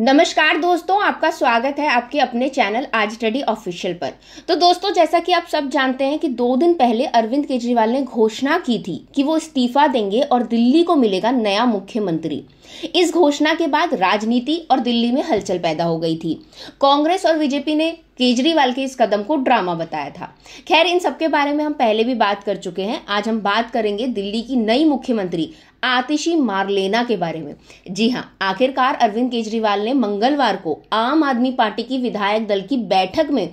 नमस्कार दोस्तों आपका स्वागत है आपके अपने चैनल आज स्टडी ऑफिशियल पर तो दोस्तों जैसा कि आप सब जानते हैं कि दो दिन पहले अरविंद केजरीवाल ने घोषणा की थी कि वो इस्तीफा देंगे और दिल्ली को मिलेगा नया मुख्यमंत्री इस घोषणा के बाद राजनीति और दिल्ली में हलचल पैदा हो गई थी कांग्रेस और बीजेपी ने केजरीवाल के इस कदम को ड्रामा बताया था खैर इन सबके बारे में हम पहले भी बात कर चुके हैं आज हम बात करेंगे दिल्ली की नई मुख्यमंत्री आतिशी मारलेना के बारे में जी हाँ आखिरकार अरविंद केजरीवाल ने मंगलवार को आम आदमी पार्टी की विधायक दल की बैठक में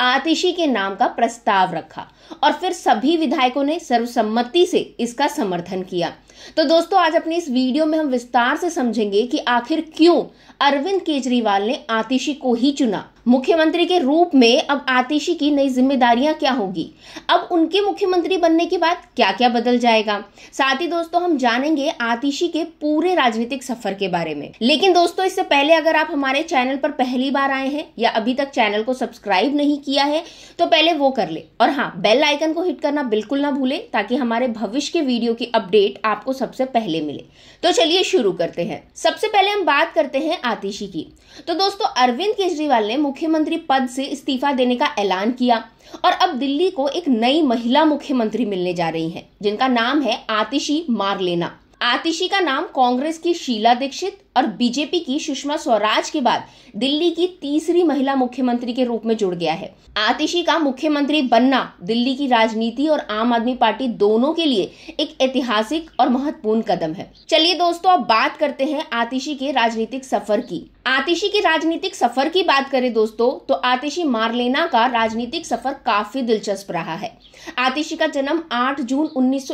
आतिशी के नाम का प्रस्ताव रखा और फिर सभी विधायकों ने सर्वसम्मति से इसका समर्थन किया तो दोस्तों आज अपने इस वीडियो में हम विस्तार से समझेंगे कि आखिर क्यों अरविंद केजरीवाल ने आतिशी को ही चुना मुख्यमंत्री के रूप में अब आतिशी की नई जिम्मेदारियां क्या होगी अब उनके मुख्यमंत्री बनने के बाद क्या क्या बदल जाएगा साथ ही दोस्तों हम जानेंगे आतिशी के पूरे राजनीतिक सफर के बारे में लेकिन दोस्तों इससे पहले अगर आप हमारे चैनल पर पहली बार आए हैं या अभी तक चैनल को सब्सक्राइब नहीं किया है तो पहले वो कर ले और हाँ बेल आइकन को हिट करना बिल्कुल ना भूले ताकि हमारे भविष्य के वीडियो की अपडेट आपको सबसे पहले मिले तो चलिए शुरू करते हैं सबसे पहले हम बात करते हैं आतिशी की तो दोस्तों अरविंद केजरीवाल ने मुख्य मुख्यमंत्री पद से इस्तीफा देने का ऐलान किया और अब दिल्ली को एक नई महिला मुख्यमंत्री मिलने जा रही हैं, जिनका नाम है आतिशी मारलेना आतिशी का नाम कांग्रेस की शीला दीक्षित और बीजेपी की सुषमा स्वराज के बाद दिल्ली की तीसरी महिला मुख्यमंत्री के रूप में जुड़ गया है आतिशी का मुख्यमंत्री बनना दिल्ली की राजनीति और आम आदमी पार्टी दोनों के लिए एक ऐतिहासिक और महत्वपूर्ण कदम है चलिए दोस्तों अब बात करते हैं आतिशी के राजनीतिक सफर की आतिशी के राजनीतिक सफर की बात करें दोस्तों तो आतिशी मारलेना का राजनीतिक सफर काफी दिलचस्प रहा है आतिशी का जन्म 8 जून उन्नीस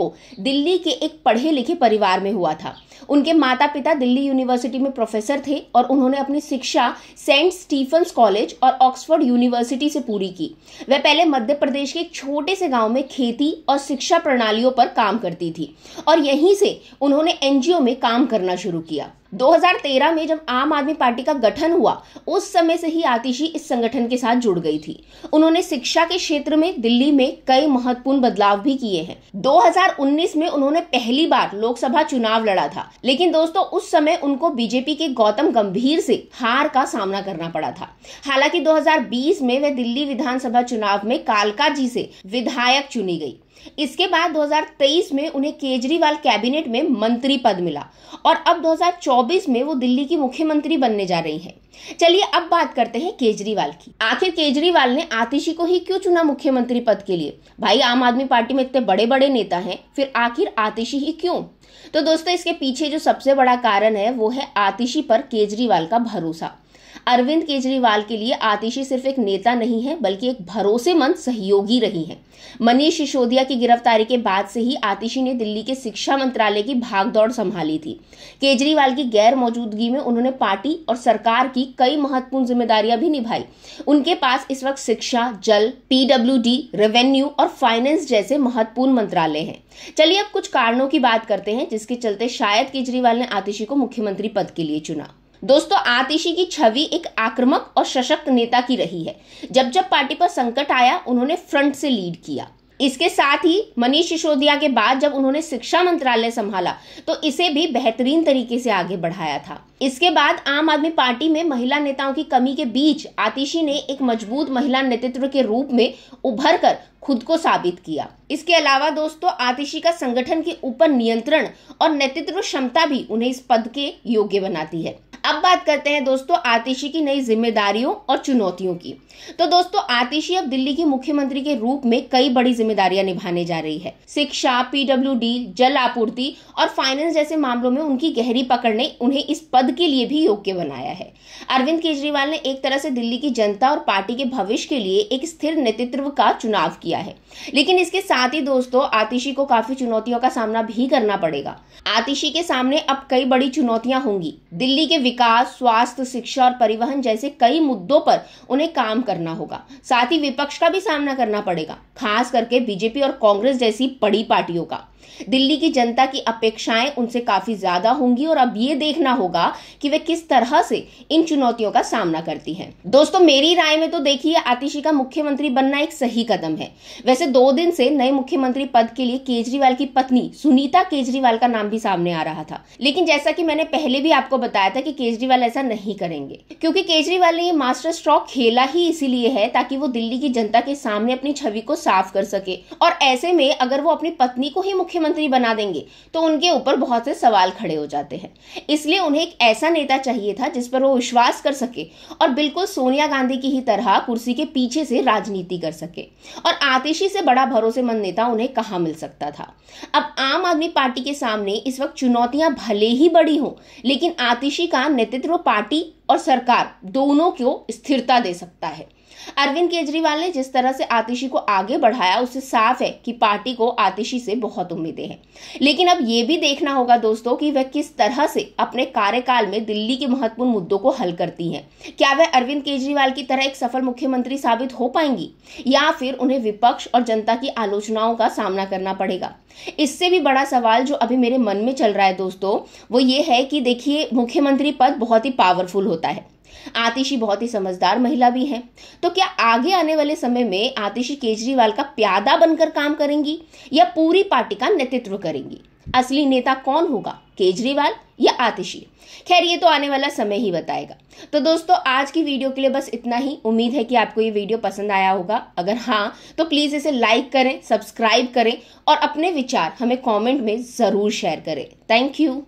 को दिल्ली के एक पढ़े लिखे परिवार में हुआ था उनके माता पिता दिल्ली यूनिवर्सिटी में प्रोफेसर थे और उन्होंने अपनी शिक्षा सेंट स्टीफन्स कॉलेज और ऑक्सफोर्ड यूनिवर्सिटी से पूरी की वह पहले मध्य प्रदेश के एक छोटे से गाँव में खेती और शिक्षा प्रणालियों पर काम करती थी और यहीं से उन्होंने एनजीओ में काम करना शुरू किया 2013 में जब आम आदमी पार्टी का गठन हुआ उस समय से ही आतिशी इस संगठन के साथ जुड़ गई थी उन्होंने शिक्षा के क्षेत्र में दिल्ली में कई महत्वपूर्ण बदलाव भी किए हैं 2019 में उन्होंने पहली बार लोकसभा चुनाव लड़ा था लेकिन दोस्तों उस समय उनको बीजेपी के गौतम गंभीर से हार का सामना करना पड़ा था हालांकि 2020 में वे दिल्ली विधानसभा चुनाव में कालका जी से विधायक चुनी गई इसके बाद 2023 में उन्हें केजरीवाल कैबिनेट में मंत्री पद मिला और अब चौबीस में वो दिल्ली की मुख्यमंत्री बनने जा रही हैं चलिए अब बात करते हैं केजरीवाल की आखिर केजरीवाल ने आतिशी को ही क्यों चुना मुख्यमंत्री पद के लिए भाई आम आदमी पार्टी में इतने बड़े बड़े नेता हैं फिर आखिर आतिशी ही क्यों तो दोस्तों इसके पीछे जो सबसे बड़ा कारण है वो है आतिशी पर केजरीवाल का भरोसा अरविंद केजरीवाल के लिए आतिशी सिर्फ एक नेता नहीं है बल्कि एक भरोसेमंद सहयोगी रही है मनीष सिसोदिया की गिरफ्तारी के बाद से ही आतिशी ने दिल्ली के शिक्षा मंत्रालय की भागदौड़ संभाली थी केजरीवाल की गैर मौजूदगी में उन्होंने पार्टी और सरकार की कई महत्वपूर्ण जिम्मेदारियां भी निभाई उनके पास इस वक्त शिक्षा जल पीडब्ल्यू रेवेन्यू और फाइनेंस जैसे महत्वपूर्ण मंत्रालय हैं चलिए अब कुछ कारणों की बात करते हैं जिसके चलते शायद केजरीवाल ने आतिशी को मुख्यमंत्री पद के लिए चुना दोस्तों आतिशी की छवि एक आक्रमक और सशक्त नेता की रही है जब जब पार्टी पर संकट आया उन्होंने फ्रंट से लीड किया इसके साथ ही मनीष सिसोदिया के बाद जब उन्होंने शिक्षा मंत्रालय संभाला तो इसे भी बेहतरीन तरीके से आगे बढ़ाया था इसके बाद आम आदमी पार्टी में महिला नेताओं की कमी के बीच आतिशी ने एक मजबूत महिला नेतृत्व के रूप में उभर कर खुद को साबित किया इसके अलावा दोस्तों आतिशी का संगठन के ऊपर नियंत्रण और नेतृत्व क्षमता भी उन्हें इस पद के योग्य बनाती है अब बात करते हैं दोस्तों आतिशी की नई जिम्मेदारियों और चुनौतियों की तो दोस्तों आतिशी अब दिल्ली की मुख्यमंत्री के रूप में कई बड़ी जिम्मेदारियां निभाने जा रही है शिक्षा डी जल आपूर्ति और फाइनेंस जैसे मामलों में उनकी गहरी पकड़ ने उन्हें इस पद के लिए भी योग्य बनाया है अरविंद केजरीवाल ने एक तरह से दिल्ली की जनता और पार्टी के भविष्य के लिए एक स्थिर नेतृत्व का चुनाव किया है लेकिन इसके साथ ही दोस्तों आतिशी को काफी चुनौतियों का सामना भी करना पड़ेगा आतिशी के सामने अब कई बड़ी चुनौतियां होंगी दिल्ली के विकास स्वास्थ्य शिक्षा और परिवहन जैसे कई मुद्दों पर उन्हें काम करना होगा साथ ही विपक्ष का भी सामना करना पड़ेगा खास करके बीजेपी और कांग्रेस जैसी बड़ी पार्टियों का दिल्ली की जनता की अपेक्षाएं उनसे काफी ज्यादा होंगी और अब ये देखना होगा कि वे किस तरह से इन चुनौतियों का सामना करती हैं दोस्तों मेरी राय में तो देखिए आतिशी का मुख्यमंत्री बनना एक सही कदम है वैसे दो दिन से नए मुख्यमंत्री पद के लिए केजरीवाल की पत्नी सुनीता केजरीवाल का नाम भी सामने आ रहा था लेकिन जैसा की मैंने पहले भी आपको बताया था की केजरीवाल ऐसा नहीं करेंगे क्योंकि केजरीवाल ने ये मास्टर स्ट्रोक खेला ही इसीलिए है ताकि वो दिल्ली की जनता के सामने अपनी छवि को साफ कर सके और ऐसे में अगर वो अपनी पत्नी को ही मुख्यमंत्री बना देंगे तो उनके ऊपर बहुत से सवाल खड़े हो जाते हैं इसलिए उन्हें एक ऐसा नेता चाहिए था जिस पर वो विश्वास कर सके और बिल्कुल सोनिया गांधी की ही तरह कुर्सी के पीछे से राजनीति कर सके और आतिशी से बड़ा भरोसेमंद नेता उन्हें कहा मिल सकता था अब आम आदमी पार्टी के सामने इस वक्त चुनौतियां भले ही बड़ी हों लेकिन आतिशी का नेतृत्व पार्टी और सरकार दोनों को स्थिरता दे सकता है अरविंद केजरीवाल ने जिस तरह से आतिशी को आगे बढ़ाया उससे साफ है कि पार्टी को आतिशी से बहुत उम्मीदें हैं लेकिन अब ये भी देखना होगा दोस्तों कि वह किस तरह से अपने कार्यकाल में दिल्ली के महत्वपूर्ण मुद्दों को हल करती हैं क्या वह अरविंद केजरीवाल की तरह एक सफल मुख्यमंत्री साबित हो पाएंगी या फिर उन्हें विपक्ष और जनता की आलोचनाओं का सामना करना पड़ेगा इससे भी बड़ा सवाल जो अभी मेरे मन में चल रहा है दोस्तों वो ये है कि देखिए मुख्यमंत्री पद बहुत ही पावरफुल होता है आतिशी बहुत ही समझदार महिला भी हैं तो क्या आगे आने वाले समय में आतिशी केजरीवाल का प्यादा बनकर काम करेंगी या पूरी पार्टी का नेतृत्व करेंगी असली नेता कौन होगा केजरीवाल या आतिशी खैर ये तो आने वाला समय ही बताएगा तो दोस्तों आज की वीडियो के लिए बस इतना ही उम्मीद है कि आपको ये वीडियो पसंद आया होगा अगर हाँ तो प्लीज़ इसे लाइक करें सब्सक्राइब करें और अपने विचार हमें कमेंट में ज़रूर शेयर करें थैंक यू